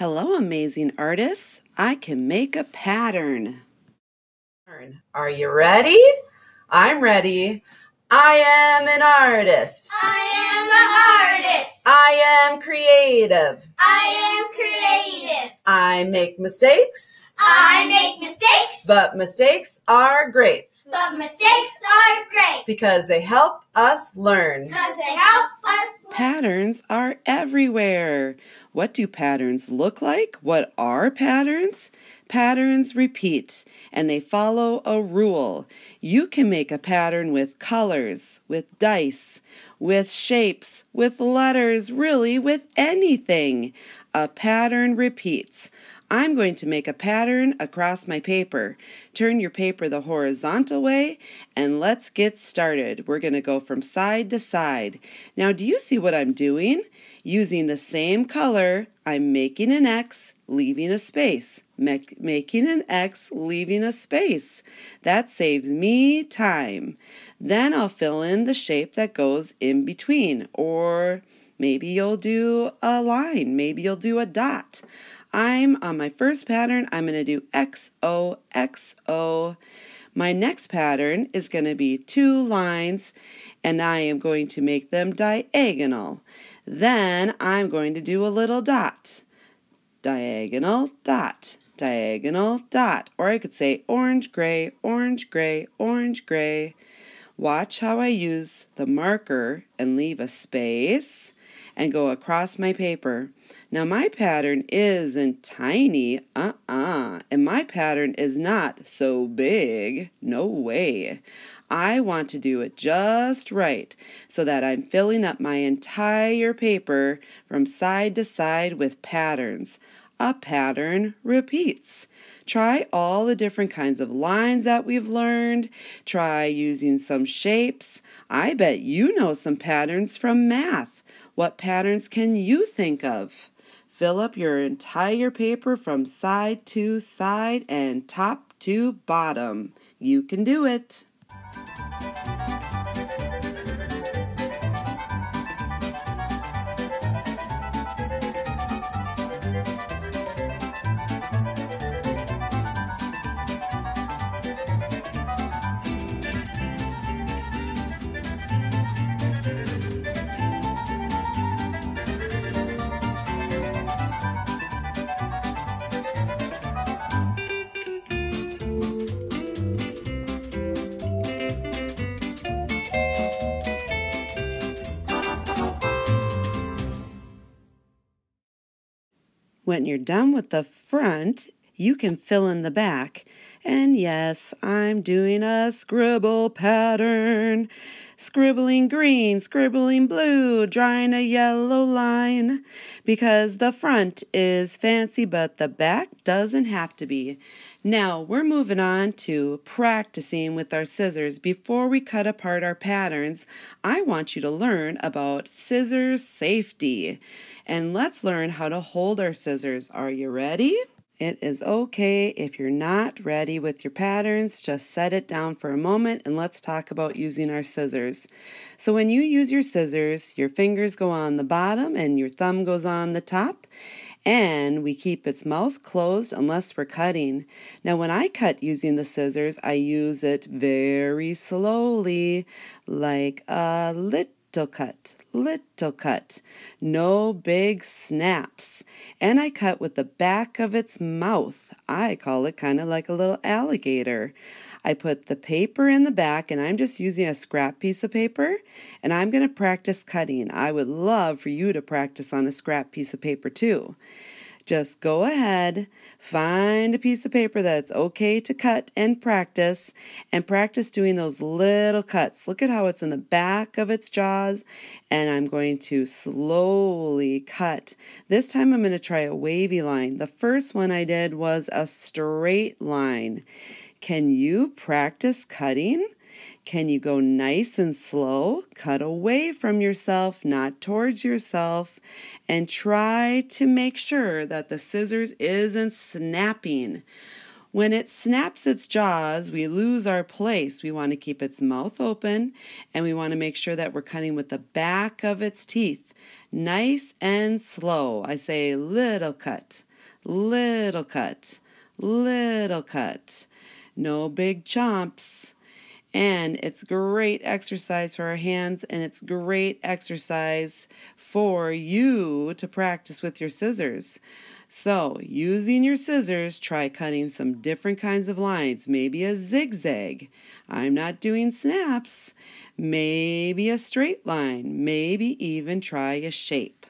Hello, amazing artists. I can make a pattern. Are you ready? I'm ready. I am an artist. I am an artist. I am creative. I am creative. I make mistakes. I make mistakes. But mistakes are great. But mistakes are great because they help us learn. Because they help us learn. Patterns are everywhere. What do patterns look like? What are patterns? Patterns repeat and they follow a rule. You can make a pattern with colors, with dice, with shapes, with letters, really with anything. A pattern repeats. I'm going to make a pattern across my paper. Turn your paper the horizontal way and let's get started. We're going to go from side to side. Now do you see what I'm doing? Using the same color, I'm making an X, leaving a space. Make, making an X, leaving a space. That saves me time. Then I'll fill in the shape that goes in between or maybe you'll do a line, maybe you'll do a dot. I'm on my first pattern, I'm going to do XO, XO. My next pattern is going to be two lines and I am going to make them diagonal. Then I'm going to do a little dot, diagonal, dot, diagonal, dot. Or I could say orange, gray, orange, gray, orange, gray. Watch how I use the marker and leave a space and go across my paper. Now my pattern isn't tiny, uh-uh, and my pattern is not so big, no way. I want to do it just right so that I'm filling up my entire paper from side to side with patterns. A pattern repeats. Try all the different kinds of lines that we've learned. Try using some shapes. I bet you know some patterns from math. What patterns can you think of? Fill up your entire paper from side to side and top to bottom. You can do it. When you're done with the front, you can fill in the back. And yes, I'm doing a scribble pattern. Scribbling green, scribbling blue, drawing a yellow line. Because the front is fancy, but the back doesn't have to be. Now we're moving on to practicing with our scissors. Before we cut apart our patterns, I want you to learn about scissors safety. And let's learn how to hold our scissors. Are you ready? It is okay if you're not ready with your patterns, just set it down for a moment and let's talk about using our scissors. So, when you use your scissors, your fingers go on the bottom and your thumb goes on the top, and we keep its mouth closed unless we're cutting. Now when I cut using the scissors, I use it very slowly like a little cut, little cut, no big snaps. And I cut with the back of its mouth. I call it kind of like a little alligator. I put the paper in the back and I'm just using a scrap piece of paper and I'm going to practice cutting. I would love for you to practice on a scrap piece of paper too. Just go ahead, find a piece of paper that's okay to cut and practice, and practice doing those little cuts. Look at how it's in the back of its jaws, and I'm going to slowly cut. This time I'm going to try a wavy line. The first one I did was a straight line. Can you practice cutting? Can you go nice and slow? Cut away from yourself, not towards yourself, and try to make sure that the scissors isn't snapping. When it snaps its jaws, we lose our place. We want to keep its mouth open and we want to make sure that we're cutting with the back of its teeth. Nice and slow. I say little cut, little cut, little cut no big chomps. And it's great exercise for our hands, and it's great exercise for you to practice with your scissors. So, using your scissors, try cutting some different kinds of lines, maybe a zigzag. I'm not doing snaps. Maybe a straight line. Maybe even try a shape.